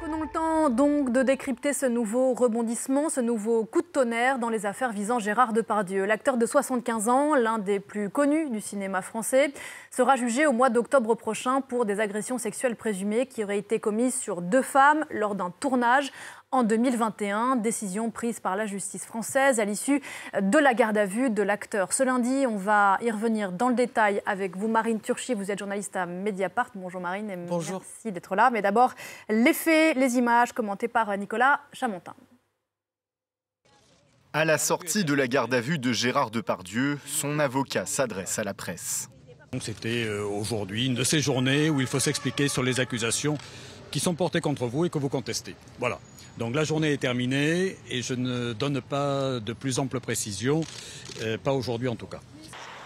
Prenons le temps donc de décrypter ce nouveau rebondissement, ce nouveau coup de tonnerre dans les affaires visant Gérard Depardieu. L'acteur de 75 ans, l'un des plus connus du cinéma français, sera jugé au mois d'octobre prochain pour des agressions sexuelles présumées qui auraient été commises sur deux femmes lors d'un tournage en 2021. Décision prise par la justice française à l'issue de la garde à vue de l'acteur. Ce lundi, on va y revenir dans le détail avec vous, Marine Turchi. Vous êtes journaliste à Mediapart. Bonjour Marine Bonjour. merci d'être là. Mais d'abord, les faits, les images commentées par Nicolas Chamontin. À la sortie de la garde à vue de Gérard Depardieu, son avocat s'adresse à la presse. C'était euh, aujourd'hui une de ces journées où il faut s'expliquer sur les accusations qui sont portés contre vous et que vous contestez. Voilà. Donc la journée est terminée et je ne donne pas de plus amples précisions, euh, pas aujourd'hui en tout cas.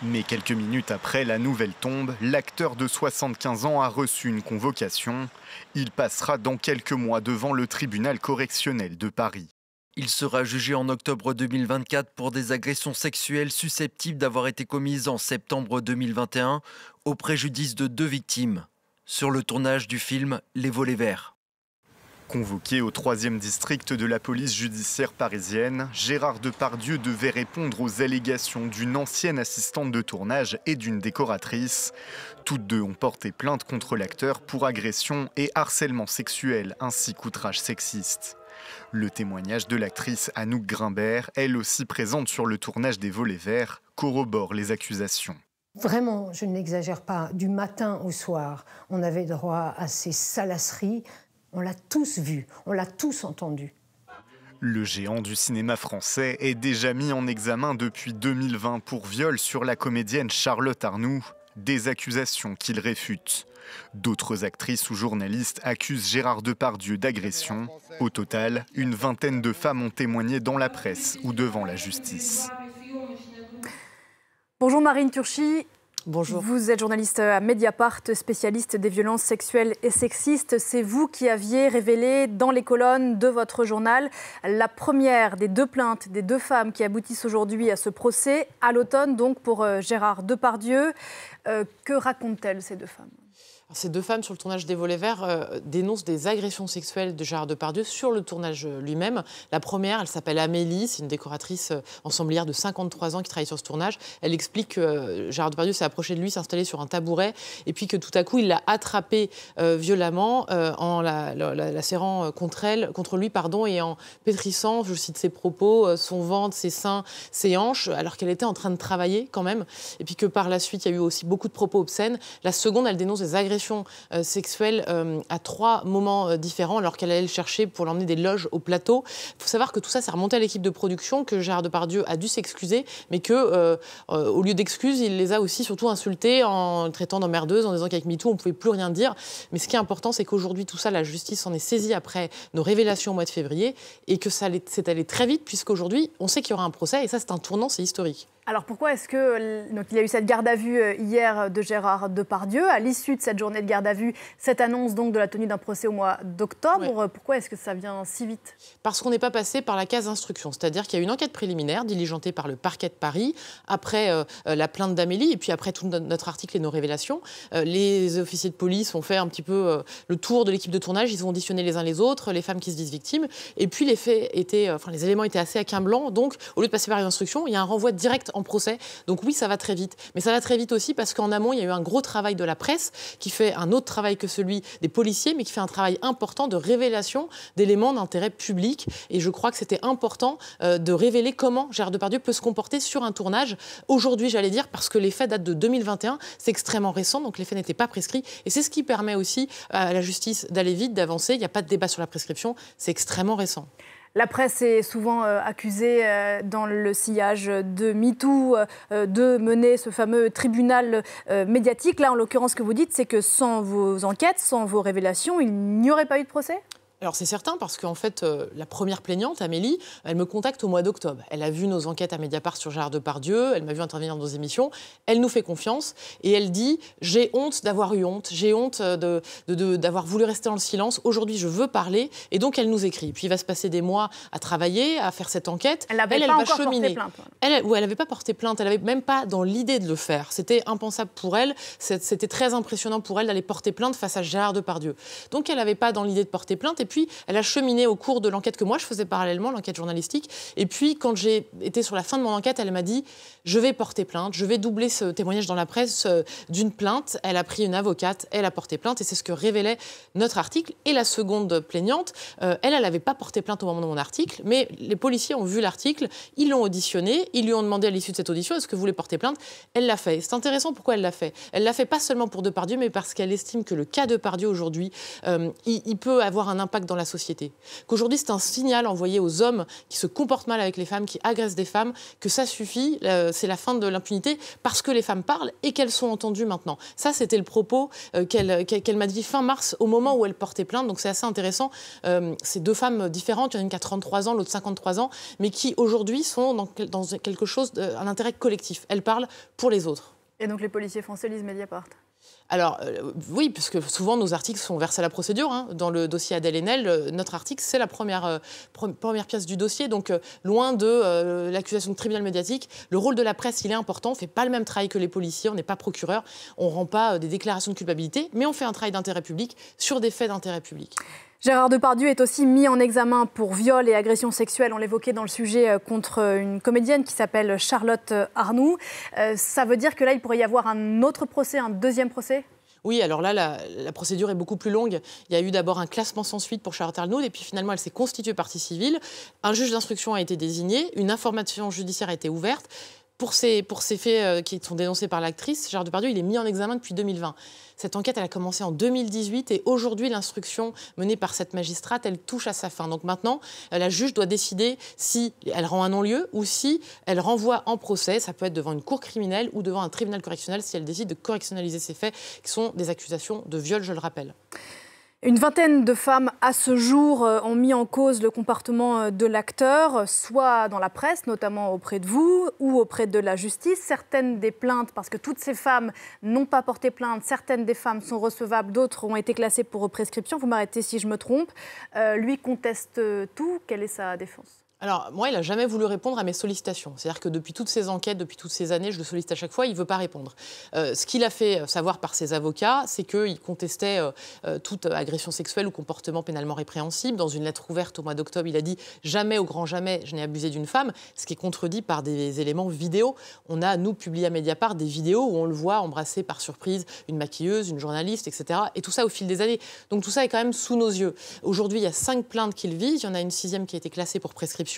Mais quelques minutes après la nouvelle tombe, l'acteur de 75 ans a reçu une convocation. Il passera dans quelques mois devant le tribunal correctionnel de Paris. Il sera jugé en octobre 2024 pour des agressions sexuelles susceptibles d'avoir été commises en septembre 2021 au préjudice de deux victimes sur le tournage du film Les volets verts. Convoqué au 3e district de la police judiciaire parisienne, Gérard Depardieu devait répondre aux allégations d'une ancienne assistante de tournage et d'une décoratrice. Toutes deux ont porté plainte contre l'acteur pour agression et harcèlement sexuel ainsi qu'outrage sexiste. Le témoignage de l'actrice Anouk Grimbert, elle aussi présente sur le tournage des volets verts, corrobore les accusations. Vraiment, je n'exagère pas, du matin au soir, on avait droit à ces salasseries. On l'a tous vu, on l'a tous entendu. Le géant du cinéma français est déjà mis en examen depuis 2020 pour viol sur la comédienne Charlotte Arnoux, des accusations qu'il réfute. D'autres actrices ou journalistes accusent Gérard Depardieu d'agression. Au total, une vingtaine de femmes ont témoigné dans la presse ou devant la justice. Bonjour Marine Turchi. Bonjour. Vous êtes journaliste à Mediapart, spécialiste des violences sexuelles et sexistes. C'est vous qui aviez révélé dans les colonnes de votre journal la première des deux plaintes des deux femmes qui aboutissent aujourd'hui à ce procès, à l'automne, donc pour euh, Gérard Depardieu. Euh, que racontent-elles ces deux femmes ces deux femmes sur le tournage des Volets Verts euh, dénoncent des agressions sexuelles de Gérard Depardieu sur le tournage euh, lui-même. La première, elle s'appelle Amélie, c'est une décoratrice euh, ensemblière de 53 ans qui travaille sur ce tournage. Elle explique que Gérard Depardieu s'est approché de lui, s'est installé sur un tabouret, et puis que tout à coup, il l'a attrapée violemment en la, serrant contre elle, contre lui, pardon, et en pétrissant, je cite ses propos, son ventre, ses seins, ses hanches, alors qu'elle était en train de travailler quand même. Et puis que par la suite, il y a eu aussi beaucoup de propos obscènes. La seconde, elle dénonce des agressions euh, sexuelle euh, à trois moments euh, différents alors qu'elle allait le chercher pour l'emmener des loges au plateau. Il faut savoir que tout ça, ça remonté à l'équipe de production, que Gérard Depardieu a dû s'excuser, mais que au lieu d'excuses, il les a aussi surtout insultés en traitant d'emmerdeuses, en disant qu'avec MeToo, on ne pouvait plus rien dire. Mais ce qui est important, c'est qu'aujourd'hui, tout ça, la justice en est saisie après nos révélations au mois de février et que ça s'est allé très vite, puisqu'aujourd'hui, on sait qu'il y aura un procès et ça, c'est un tournant, c'est historique. Alors pourquoi est-ce que euh, donc il y a eu cette garde à vue euh, hier euh, de Gérard Depardieu à l'issue de cette journée de garde à vue cette annonce donc de la tenue d'un procès au mois d'octobre pourquoi est-ce que ça vient si vite Parce qu'on n'est pas passé par la case d'instruction, c'est-à-dire qu'il y a eu une enquête préliminaire diligentée par le parquet de Paris après la plainte d'Amélie et puis après tout notre article et nos révélations les officiers de police ont fait un petit peu le tour de l'équipe de tournage ils ont auditionné les uns les autres les femmes qui se disent victimes et puis les faits étaient enfin les éléments étaient assez accablants donc au lieu de passer par les instructions il y a un renvoi direct en procès. Donc oui, ça va très vite. Mais ça va très vite aussi parce qu'en amont, il y a eu un gros travail de la presse qui fait un autre travail que celui des policiers, mais qui fait un travail important de révélation d'éléments d'intérêt public. Et je crois que c'était important euh, de révéler comment Gérard Depardieu peut se comporter sur un tournage. Aujourd'hui, j'allais dire, parce que les faits datent de 2021, c'est extrêmement récent, donc les faits n'étaient pas prescrits. Et c'est ce qui permet aussi à la justice d'aller vite, d'avancer. Il n'y a pas de débat sur la prescription, c'est extrêmement récent. La presse est souvent euh, accusée euh, dans le sillage de MeToo euh, de mener ce fameux tribunal médiatique. Là, en l'occurrence, ce que vous dites, c'est que sans vos enquêtes, sans vos révélations, il n'y aurait pas eu de procès alors c'est certain parce qu'en fait, euh, la première plaignante, Amélie, elle me contacte au mois d'octobre. Elle a vu nos enquêtes à Mediapart sur Gérard Depardieu, elle m'a vu intervenir dans nos émissions, elle nous fait confiance et elle dit j'ai honte d'avoir eu honte, j'ai honte euh, d'avoir voulu rester dans le silence, aujourd'hui je veux parler et donc elle nous écrit. Puis il va se passer des mois à travailler, à faire cette enquête. Elle n'avait pas porté plainte. Elle, n'avait pas porté plainte, elle n'avait même pas dans l'idée de le faire. C'était impensable pour elle, c'était très impressionnant pour elle d'aller porter plainte face à Gérard Depardieu. Donc elle n'avait pas dans l'idée de porter plainte elle a cheminé au cours de l'enquête que moi je faisais parallèlement, l'enquête journalistique. Et puis, quand j'ai été sur la fin de mon enquête, elle m'a dit Je vais porter plainte, je vais doubler ce témoignage dans la presse euh, d'une plainte. Elle a pris une avocate, elle a porté plainte, et c'est ce que révélait notre article. Et la seconde plaignante, euh, elle, elle n'avait pas porté plainte au moment de mon article, mais les policiers ont vu l'article, ils l'ont auditionné, ils lui ont demandé à l'issue de cette audition Est-ce que vous voulez porter plainte Elle l'a fait. C'est intéressant pourquoi elle l'a fait. Elle l'a fait pas seulement pour Depardieu, mais parce qu'elle estime que le cas Depardieu aujourd'hui, euh, il peut avoir un impact dans la société. Qu'aujourd'hui, c'est un signal envoyé aux hommes qui se comportent mal avec les femmes, qui agressent des femmes, que ça suffit, euh, c'est la fin de l'impunité, parce que les femmes parlent et qu'elles sont entendues maintenant. Ça, c'était le propos euh, qu'elle m'a dit fin mars, au moment où elle portait plainte. Donc c'est assez intéressant. ces euh, c'est deux femmes différentes, il y en a une qui a 33 ans, l'autre 53 ans, mais qui aujourd'hui sont dans, quelque chose, un intérêt collectif. Elles parlent pour les autres. Et donc les policiers français lisent Mediapart alors euh, oui, puisque souvent nos articles sont versés à la procédure. Hein. Dans le dossier Adèle Haenel, euh, notre article, c'est la première, euh, première pièce du dossier. Donc loin de l'accusation de tribunal médiatique, le rôle de la presse, il est important. On ne fait pas le même travail que les policiers, on n'est pas procureur, on ne rend pas des déclarations de culpabilité, mais on fait un travail d'intérêt public sur des faits d'intérêt public. Gérard Depardieu est aussi mis en examen pour viol et agression sexuelle, on l'évoquait dans le sujet, euh, contre euh, une comédienne qui s'appelle Charlotte euh, Arnoux. ça veut dire que là, il pourrait y avoir un autre procès, un deuxième procès oui, alors là, la, procédure est beaucoup plus longue. Il y a eu d'abord un classement sans suite pour Charlotte Arnoux, et puis finalement, elle s'est constituée partie civile. Un juge d'instruction a été désigné, une information judiciaire a été ouverte. Pour ces, faits euh, qui sont dénoncés par l'actrice, Gérard Depardieu, il est mis en examen depuis 2020. Cette enquête, elle a commencé en 2018 et aujourd'hui, l'instruction menée par cette magistrate, elle touche à sa fin. Donc maintenant, euh, la juge doit décider si elle rend un non-lieu ou si elle renvoie en procès. Ça peut être devant une cour criminelle ou devant un tribunal correctionnel si elle décide de correctionnaliser ces faits qui sont des accusations de viol, je le rappelle. Une vingtaine de femmes à ce jour euh, ont mis en cause le comportement euh, de l'acteur, soit dans la presse, notamment auprès de vous, ou auprès de la justice. Certaines des plaintes, parce que toutes ces femmes n'ont pas porté plainte, certaines des femmes sont recevables, d'autres ont été classées pour prescription. Vous m'arrêtez si je me trompe. Euh, lui conteste tout. Quelle est sa défense alors, moi, il n'a jamais voulu répondre à mes sollicitations. C'est-à-dire que depuis toutes ces enquêtes, depuis toutes ces années, je le sollicite à chaque fois, il ne veut pas répondre. Euh, ce qu'il a fait euh, savoir par ses avocats, c'est qu'il contestait euh, toute agression sexuelle ou comportement pénalement répréhensible. Dans une lettre ouverte au mois d'octobre, il a dit Jamais, au grand jamais, je n'ai abusé d'une femme, ce qui est contredit par des éléments vidéo. On a, nous, publié à Mediapart, des vidéos où on le voit embrasser par surprise une maquilleuse, une journaliste, etc. Et tout ça au fil des années. Donc tout ça est quand même sous nos yeux. Aujourd'hui, il y a cinq plaintes qu'il vit. Il y en a une sixième qui a été classée pour prescription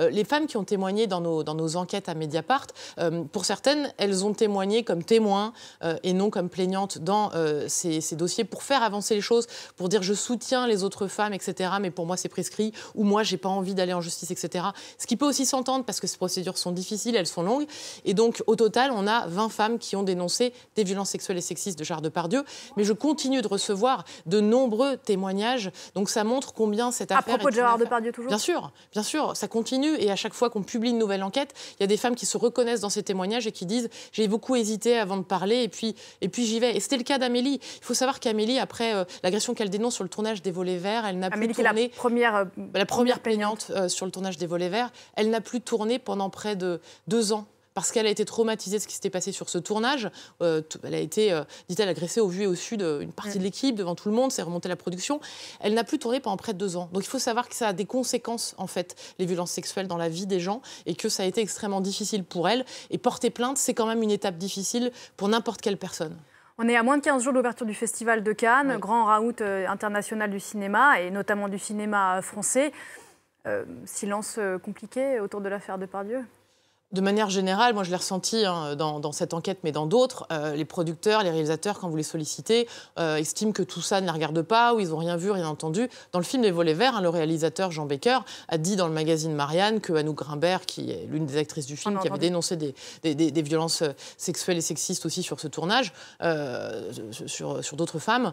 euh, les femmes qui ont témoigné dans nos, dans nos enquêtes à Mediapart, euh, pour certaines, elles ont témoigné comme témoins euh, et non comme plaignantes dans ces, dossiers pour faire avancer les choses, pour dire je soutiens les autres femmes, etc. Mais pour moi, c'est prescrit ou moi, j'ai pas envie d'aller en justice, etc. Ce qui peut aussi s'entendre parce que ces procédures sont difficiles, elles sont longues. Et donc, au total, on a 20 femmes qui ont dénoncé des violences sexuelles et sexistes de Gérard Depardieu. Mais je continue de recevoir de nombreux témoignages. Donc, ça montre combien cette affaire. À propos de Gérard Depardieu, toujours Bien sûr, bien sûr ça continue et à chaque fois qu'on publie une nouvelle enquête, il y a des femmes qui se reconnaissent dans ces témoignages et qui disent j'ai beaucoup hésité avant de parler et puis, et puis j'y vais. Et c'était le cas d'Amélie. Il faut savoir qu'Amélie, après euh, l'agression qu'elle dénonce sur le tournage des volets verts, elle n'a plus tourné. première, euh, la première plaignante euh, sur le tournage des volets verts, elle n'a plus tourné pendant près de deux ans parce qu'elle a été traumatisée de ce qui s'était passé sur ce tournage. Euh, elle a été, euh, dit-elle, agressée au vu et au sud d'une partie de mm. l'équipe, devant tout le monde, c'est remonté la production. Elle n'a plus tourné pendant près de deux ans. Donc il faut savoir que ça a des conséquences, en fait, les violences sexuelles dans la vie des gens, et que ça a été extrêmement difficile pour elle. Et porter plainte, c'est quand même une étape difficile pour n'importe quelle personne. On est à moins de 15 jours de l'ouverture du Festival de Cannes, grand raout euh, international du cinéma, et notamment du cinéma français. silence compliqué autour de l'affaire Depardieu de manière générale, moi je l'ai ressenti hein, dans, cette enquête, mais dans d'autres, euh, les producteurs, les réalisateurs, quand vous les sollicitez, euh, estiment que tout ça ne les regarde pas ou ils n'ont rien vu, rien entendu. Dans le film Les Volets Verts, hein, le réalisateur Jean Becker a dit dans le magazine Marianne que Anouk Grimbert, qui est l'une des actrices du film, qui avait dénoncé des, violences euh, sexuelles et sexistes aussi sur ce tournage, sur d'autres femmes,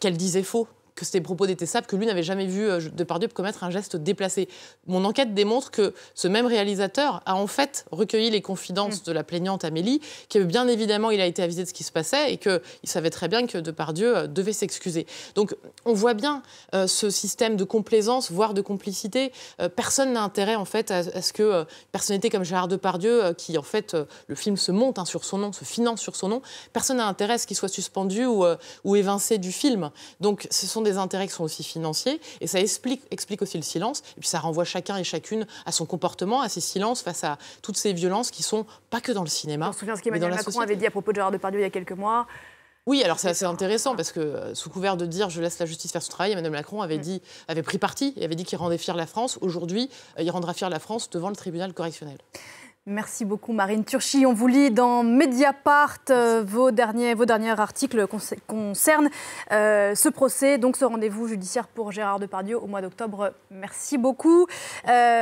qu'elle disait faux que ces propos détestables que lui n'avait jamais vu euh, Depardieu commettre un geste déplacé. Mon enquête démontre que ce même réalisateur a en fait recueilli les confidences mm. de la plaignante Amélie, qui euh, bien évidemment il a été avisé de ce qui se passait et qu'il savait très bien que Depardieu euh, devait s'excuser. Donc on voit bien ce système de complaisance, voire de complicité. personne n'a intérêt en fait à, ce que personnalité comme Gérard Depardieu, qui en fait le film se monte hein, sur son nom, se finance sur son nom, personne n'a intérêt à ce qu'il soit suspendu ou, ou évincé du film. Donc ce sont des intérêts qui sont aussi financiers, et ça explique, explique aussi le silence, et puis ça renvoie chacun et chacune à son comportement, à ses silences face à toutes ces violences qui sont pas que dans le cinéma. On se souvient ce qu'Emmanuel Macron avait dit à propos de Gérard Depardieu il y a quelques mois. Oui, alors c'est assez intéressant parce que euh, sous couvert de dire je laisse la justice faire son travail, Emmanuel Macron avait mm. dit, avait pris parti et avait dit qu'il rendait fier la France. Aujourd'hui, euh, il rendra fier la France devant le tribunal correctionnel. Merci beaucoup Marine Turchi. On vous lit dans Mediapart. Euh, vos, derniers, vos derniers articles concernant euh, ce procès, donc ce rendez-vous judiciaire pour Gérard Depardieu au mois d'octobre. Merci beaucoup. Euh,